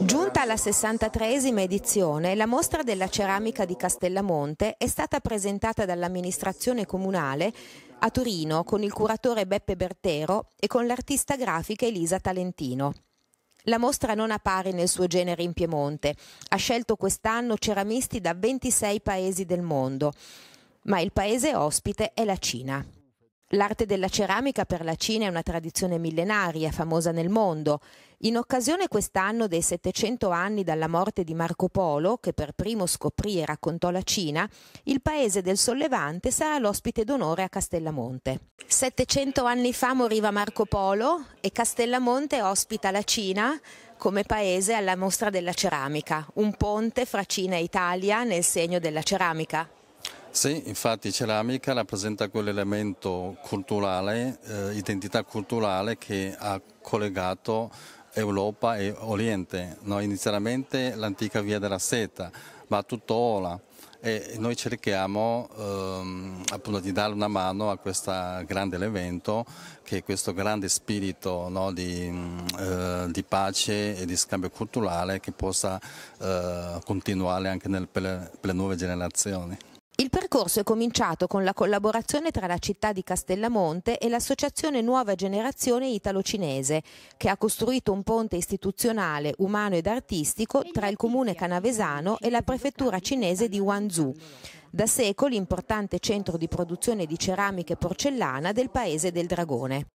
Giunta alla 63esima edizione, la mostra della ceramica di Castellamonte è stata presentata dall'amministrazione comunale a Torino con il curatore Beppe Bertero e con l'artista grafica Elisa Talentino. La mostra non ha pari nel suo genere in Piemonte. Ha scelto quest'anno ceramisti da 26 paesi del mondo, ma il paese ospite è la Cina. L'arte della ceramica per la Cina è una tradizione millenaria, famosa nel mondo. In occasione quest'anno dei 700 anni dalla morte di Marco Polo, che per primo scoprì e raccontò la Cina, il paese del Sollevante sarà l'ospite d'onore a Castellamonte. 700 anni fa moriva Marco Polo e Castellamonte ospita la Cina come paese alla mostra della ceramica, un ponte fra Cina e Italia nel segno della ceramica. Sì, infatti ceramica rappresenta quell'elemento culturale, eh, identità culturale che ha collegato Europa e Oriente, no? inizialmente l'antica via della seta, ma tuttora e noi cerchiamo ehm, appunto di dare una mano a questo grande evento che è questo grande spirito no, di, eh, di, pace e di scambio culturale che possa eh, continuare anche nel, per, le, per le nuove generazioni. Il percorso è cominciato con la collaborazione tra la città di Castellamonte e l'associazione Nuova Generazione Italo-Cinese, che ha costruito un ponte istituzionale, umano ed artistico tra il comune canavesano e la prefettura cinese di Wanzhou, da secoli importante centro di produzione di ceramica e porcellana del paese del dragone.